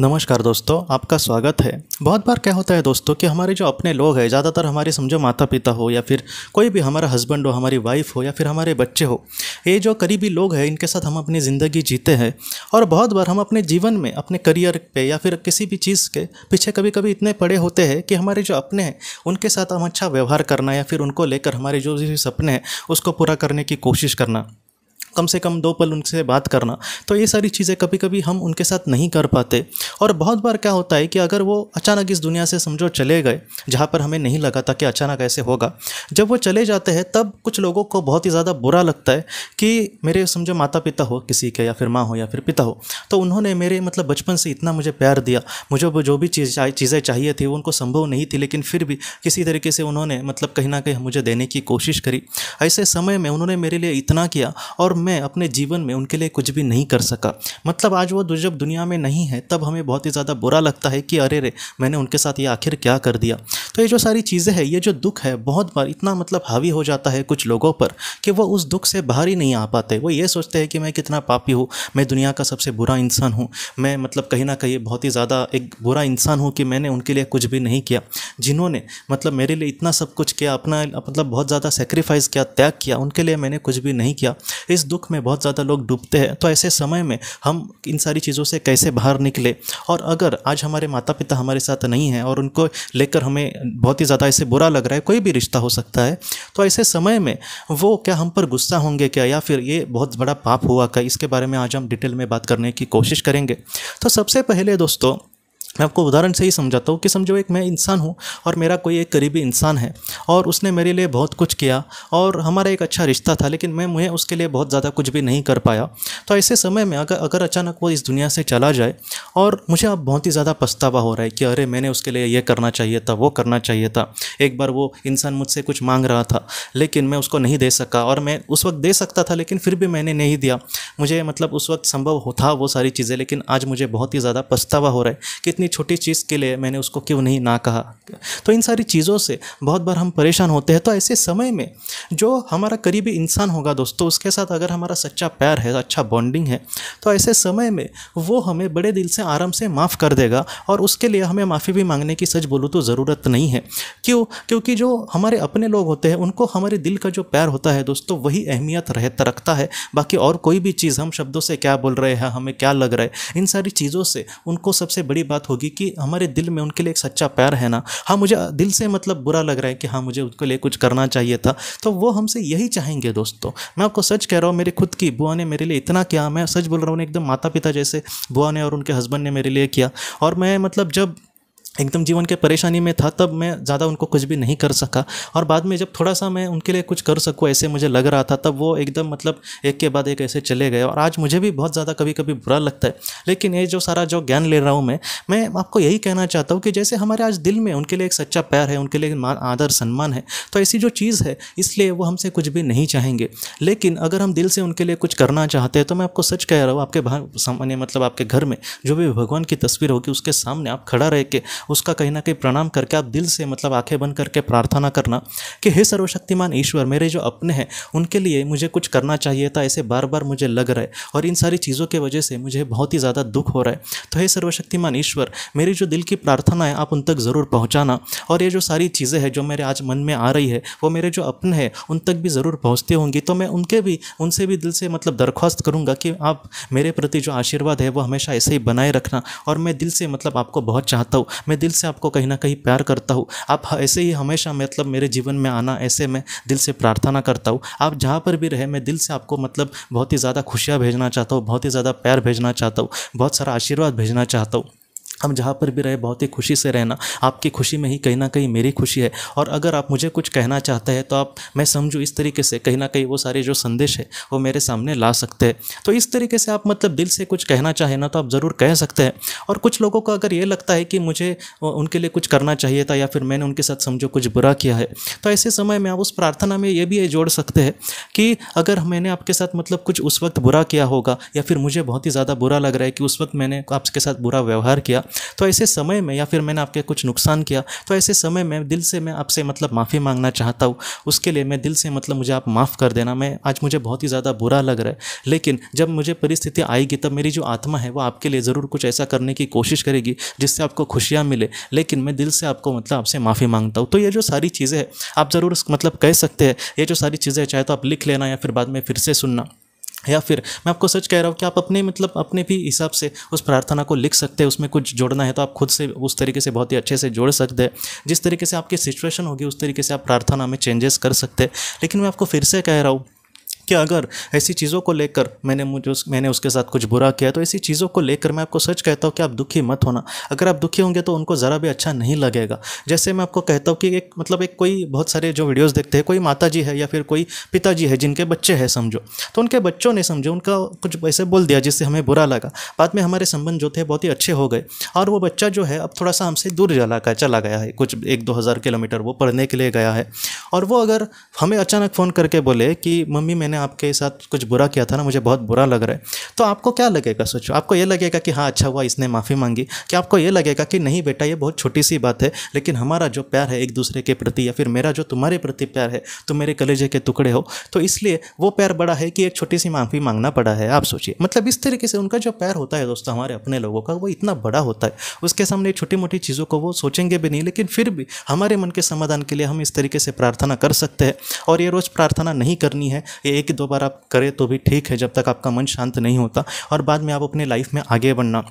नमस्कार दोस्तों आपका स्वागत है बहुत बार क्या होता है दोस्तों कि हमारे जो अपने लोग हैं ज़्यादातर हमारे समझो माता पिता हो या फिर कोई भी हमारा हस्बैंड हो हमारी वाइफ हो या फिर हमारे बच्चे हो ये जो करीबी लोग हैं इनके साथ हम अपनी ज़िंदगी जीते हैं और बहुत बार हम अपने जीवन में अपने करियर पर या फिर किसी भी चीज़ के पीछे कभी कभी इतने पड़े होते हैं कि हमारे जो अपने हैं उनके साथ हम अच्छा व्यवहार करना या फिर उनको लेकर हमारे जो सपने हैं उसको पूरा करने की कोशिश करना कम से कम दो पल उनसे बात करना तो ये सारी चीज़ें कभी कभी हम उनके साथ नहीं कर पाते और बहुत बार क्या होता है कि अगर वो अचानक इस दुनिया से समझो चले गए जहाँ पर हमें नहीं लगा था कि अचानक ऐसे होगा जब वो चले जाते हैं तब कुछ लोगों को बहुत ही ज़्यादा बुरा लगता है कि मेरे समझो माता पिता हो किसी के या फिर माँ हो या फिर पिता हो तो उन्होंने मेरे मतलब बचपन से इतना मुझे प्यार दिया मुझे जो भी चीज़ चीज़ें चाहिए थी वो उनको संभव नहीं थी लेकिन फिर भी किसी तरीके से उन्होंने मतलब कहीं ना कहीं मुझे देने की कोशिश करी ऐसे समय में उन्होंने मेरे लिए इतना किया और मैं अपने जीवन में उनके लिए कुछ भी नहीं कर सका मतलब आज वो जब दुनिया में नहीं है तब हमें बहुत ही ज़्यादा बुरा लगता है कि अरे रे मैंने उनके साथ ये आखिर क्या कर दिया तो ये जो सारी चीज़ें हैं ये जो दुख है बहुत बार इतना मतलब हावी हो जाता है कुछ लोगों पर कि वो उस दुख से बाहर ही नहीं आ पाते वो ये सोचते हैं कि मैं कितना पापी हूँ मैं दुनिया का सबसे बुरा इंसान हूँ मैं मतलब कहीं ना कहीं बहुत ही ज़्यादा एक बुरा इंसान हूँ कि मैंने उनके लिए कुछ भी नहीं किया जिन्होंने मतलब मेरे लिए इतना सब कुछ किया अपना मतलब बहुत ज़्यादा सेक्रीफाइस किया त्याग किया उनके लिए मैंने कुछ भी नहीं किया इस दुख में बहुत ज़्यादा लोग डूबते हैं तो ऐसे समय में हम इन सारी चीज़ों से कैसे बाहर निकले और अगर आज हमारे माता पिता हमारे साथ नहीं हैं और उनको लेकर हमें बहुत ही ज़्यादा ऐसे बुरा लग रहा है कोई भी रिश्ता हो सकता है तो ऐसे समय में वो क्या हम पर गुस्सा होंगे क्या या फिर ये बहुत बड़ा पाप हुआ क्या इसके बारे में आज हम डिटेल में बात करने की कोशिश करेंगे तो सबसे पहले दोस्तों मैं आपको उदाहरण से ही समझाता हूँ कि समझो एक मैं इंसान हूँ और मेरा कोई एक करीबी इंसान है और उसने मेरे लिए बहुत कुछ किया और हमारा एक अच्छा रिश्ता था लेकिन मैं मुझे उसके लिए बहुत ज़्यादा कुछ भी नहीं कर पाया तो ऐसे समय में अगर अगर अचानक वो इस दुनिया से चला जाए और मुझे अब बहुत ही ज़्यादा पछतावा हो रहा है कि अरे मैंने उसके लिए ये करना चाहिए था वो करना चाहिए था एक बार वो इंसान मुझसे कुछ मांग रहा था लेकिन मैं उसको नहीं दे सका और मैं उस वक्त दे सकता था लेकिन फिर भी मैंने नहीं दिया मुझे मतलब उस वक्त संभव था वो सारी चीज़ें लेकिन आज मुझे बहुत ही ज़्यादा पछतावा हो रहा है कि इतनी छोटी चीज़ के लिए मैंने उसको क्यों नहीं ना कहा तो इन सारी चीज़ों से बहुत बार हम परेशान होते हैं तो ऐसे समय में जो हमारा करीबी इंसान होगा दोस्तों उसके साथ अगर हमारा सच्चा प्यार है अच्छा बॉन्डिंग है तो ऐसे समय में वो हमें बड़े दिल से आराम से माफ़ कर देगा और उसके लिए हमें माफ़ी भी मांगने की सच बोलूँ तो ज़रूरत नहीं है क्यों क्योंकि जो हमारे अपने लोग होते हैं उनको हमारे दिल का जो प्यार होता है दोस्तों वही अहमियत रहता रखता है बाकी और कोई भी चीज़ हम शब्दों से क्या बोल रहे हैं हमें क्या लग रहा है इन सारी चीज़ों से उनको सबसे बड़ी बात होगी कि हमारे दिल में उनके लिए एक सच्चा प्यार है ना हाँ मुझे दिल से मतलब बुरा लग रहा है कि हाँ मुझे उनके लिए कुछ करना चाहिए था तो वो हमसे यही चाहेंगे दोस्तों मैं आपको सच कह रहा हूँ मेरी खुद की बुआ ने मेरे लिए इतना किया मैं सच बोल रहा हूँ एकदम माता पिता जैसे बुआ ने और उनके हस्बैंड ने मेरे लिए किया और मैं मतलब जब एकदम जीवन के परेशानी में था तब मैं ज़्यादा उनको कुछ भी नहीं कर सका और बाद में जब थोड़ा सा मैं उनके लिए कुछ कर सकूँ ऐसे मुझे लग रहा था तब वो एकदम मतलब एक के बाद एक ऐसे चले गए और आज मुझे भी बहुत ज़्यादा कभी कभी बुरा लगता है लेकिन ये जो सारा जो ज्ञान ले रहा हूँ मैं मैं आपको यही कहना चाहता हूँ कि जैसे हमारे आज दिल में उनके लिए एक सच्चा प्यार है उनके लिए आदर सम्मान है तो ऐसी जो चीज़ है इसलिए वो हमसे कुछ भी नहीं चाहेंगे लेकिन अगर हम दिल से उनके लिए कुछ करना चाहते हैं तो मैं आपको सच कह रहा हूँ आपके बाहर सामने मतलब आपके घर में जो भी भगवान की तस्वीर होगी उसके सामने आप खड़ा रह के उसका कहीं ना कहीं प्रणाम करके आप दिल से मतलब आंखें बंद करके प्रार्थना करना कि हे सर्वशक्तिमान ईश्वर मेरे जो अपने हैं उनके लिए मुझे कुछ करना चाहिए था ऐसे बार बार मुझे लग रहा है और इन सारी चीज़ों की वजह से मुझे बहुत ही ज़्यादा दुख हो रहा है तो हे सर्वशक्तिमान ईश्वर मेरी जो दिल की प्रार्थना है आप उन तक ज़रूर पहुँचाना और ये जो सारी चीज़ें हैं जो मेरे आज मन में आ रही है वो मेरे जो अपने हैं उन तक भी ज़रूर पहुँचते होंगी तो मैं उनके भी उनसे भी दिल से मतलब दरख्वास्त करूँगा कि आप मेरे प्रति जो आशीर्वाद है वो हमेशा ऐसे ही बनाए रखना और मैं दिल से मतलब आपको बहुत चाहता हूँ मैं दिल से आपको कहीं ना कहीं प्यार करता हूँ आप ऐसे ही हमेशा मतलब मेरे जीवन में आना ऐसे मैं दिल से प्रार्थना करता हूँ आप जहाँ पर भी रहे मैं दिल से आपको मतलब बहुत ही ज़्यादा खुशियाँ भेजना चाहता हूँ बहुत ही ज़्यादा प्यार भेजना चाहता हूँ बहुत सारा आशीर्वाद भेजना चाहता हूँ हम जहाँ पर भी रहे बहुत ही खुशी से रहना आपकी खुशी में ही कहीं ना कहीं मेरी खुशी है और अगर आप मुझे कुछ कहना चाहते हैं तो आप मैं समझूँ इस तरीके से कहीं ना कहीं वो सारे जो संदेश है वो मेरे सामने ला सकते हैं तो इस तरीके से आप मतलब दिल से कुछ कहना चाहें ना तो आप ज़रूर कह सकते हैं और कुछ लोगों को अगर ये लगता है कि मुझे उनके लिए कुछ करना चाहिए था या फिर मैंने उनके साथ समझो कुछ बुरा किया है तो ऐसे समय में आप उस प्रार्थना में ये भी जोड़ सकते हैं कि अगर मैंने आपके साथ मतलब कुछ उस वक्त बुरा किया होगा या फिर मुझे बहुत ही ज़्यादा बुरा लग रहा है कि उस वक्त मैंने आपके साथ बुरा व्यवहार किया तो ऐसे समय में या फिर मैंने आपके कुछ नुकसान किया तो ऐसे समय में दिल से मैं आपसे मतलब माफ़ी मांगना चाहता हूँ उसके लिए मैं दिल से मतलब मुझे आप माफ़ कर देना मैं आज मुझे बहुत ही ज़्यादा बुरा लग रहा है लेकिन जब मुझे परिस्थिति आएगी तब मेरी जो आत्मा है वो आपके लिए ज़रूर कुछ ऐसा करने की कोशिश करेगी जिससे आपको खुशियाँ मिले लेकिन मैं दिल से आपको मतलब आपसे माफ़ी मांगता हूँ तो ये जो सारी चीज़ें हैं आप ज़रूर मतलब कह सकते हैं ये जो सारी चीज़ें चाहे तो आप लिख लेना या फिर बाद में फिर से सुनना या फिर मैं आपको सच कह रहा हूँ कि आप अपने मतलब अपने भी हिसाब से उस प्रार्थना को लिख सकते हैं उसमें कुछ जोड़ना है तो आप खुद से उस तरीके से बहुत ही अच्छे से जोड़ सकते हैं जिस तरीके से आपकी सिचुएशन होगी उस तरीके से आप प्रार्थना में चेंजेस कर सकते हैं लेकिन मैं आपको फिर से कह रहा हूँ कि अगर ऐसी चीज़ों को लेकर मैंने मुझे उस, मैंने उसके साथ कुछ बुरा किया तो ऐसी चीज़ों को लेकर मैं आपको सच कहता हूँ कि आप दुखी मत होना अगर आप दुखी होंगे तो उनको ज़रा भी अच्छा नहीं लगेगा जैसे मैं आपको कहता हूँ कि एक मतलब एक कोई बहुत सारे जो वीडियोज़ देखते हैं कोई माता जी है या फिर कोई पिताजी है जिनके बच्चे हैं समझो तो उनके बच्चों ने समझो उनका कुछ ऐसे बोल दिया जिससे हमें बुरा लगा बाद में हमारे संबंध जो थे बहुत ही अच्छे हो गए और वो बच्चा जो है अब थोड़ा सा हमसे दूर जला का चला गया है कुछ एक दो हज़ार किलोमीटर वो पढ़ने के लिए गया है और वो अगर हमें अचानक फ़ोन करके बोले कि मम्मी मैंने आपके साथ कुछ बुरा किया था ना मुझे बहुत बुरा लग रहा है तो आपको क्या लगेगा सोचो आपको ये लगेगा कि हाँ अच्छा हुआ इसने माफ़ी मांगी कि आपको ये लगेगा कि नहीं बेटा ये बहुत छोटी सी बात है लेकिन हमारा जो प्यार है एक दूसरे के प्रति या फिर मेरा जो तुम्हारे प्रति प्यार है तुम मेरे कलेजे के टुकड़े हो तो इसलिए वो प्यार बड़ा है कि एक छोटी सी माफ़ी मांगना पड़ा है आप सोचिए मतलब इस तरीके से उनका जो प्यार होता है दोस्तों हमारे अपने लोगों का वो इतना बड़ा होता है उसके सामने छोटी मोटी चीज़ों को वो सोचेंगे भी नहीं लेकिन फिर भी हमारे मन के समाधान के लिए हम इस तरीके से प्रार्थना कर सकते हैं और ये रोज़ प्रार्थना नहीं करनी है ये एक एक दो बार आप करें तो भी ठीक है जब तक आपका मन शांत नहीं होता और बाद में आप अपने लाइफ में आगे बढ़ना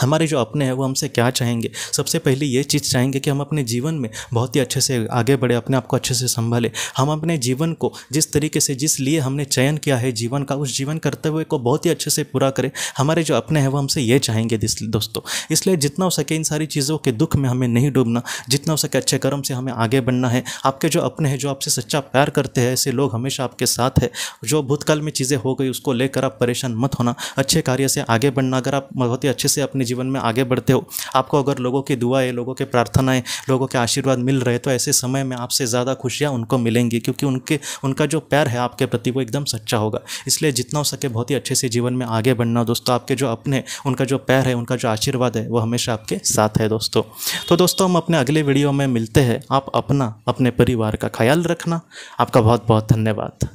हमारे जो अपने हैं वो हमसे क्या चाहेंगे सबसे पहले ये चीज़ चाहेंगे कि हम अपने जीवन में बहुत ही अच्छे से आगे बढ़े अपने आप को अच्छे से संभालें हम अपने जीवन को जिस तरीके से जिस लिए हमने चयन किया है जीवन का उस जीवन करते हुए को बहुत ही अच्छे से पूरा करें हमारे जो अपने हैं वो हमसे ये चाहेंगे दोस्तों इसलिए जितना हो सके इन सारी चीज़ों के दुख में हमें नहीं डूबना जितना हो सके अच्छे कर्म से हमें आगे बढ़ना है आपके जो अपने हैं जो आपसे सच्चा प्यार करते हैं ऐसे लोग हमेशा आपके साथ है जो भूतकाल में चीज़ें हो गई उसको लेकर आप परेशान मत होना अच्छे कार्य से आगे बढ़ना अगर आप बहुत ही अच्छे से अपने जीवन में आगे बढ़ते हो आपको अगर लोगों की दुआएं लोगों के प्रार्थनाएं लोगों के आशीर्वाद मिल रहे तो ऐसे समय में आपसे ज़्यादा खुशियाँ उनको मिलेंगी क्योंकि उनके उनका जो प्यार है आपके प्रति वो एकदम सच्चा होगा इसलिए जितना हो सके बहुत ही अच्छे से जीवन में आगे बढ़ना दोस्तों आपके जो अपने उनका जो प्यार है उनका जो आशीर्वाद है वो हमेशा आपके साथ है दोस्तों तो दोस्तों हम अपने अगले वीडियो में मिलते हैं आप अपना अपने परिवार का ख्याल रखना आपका बहुत बहुत धन्यवाद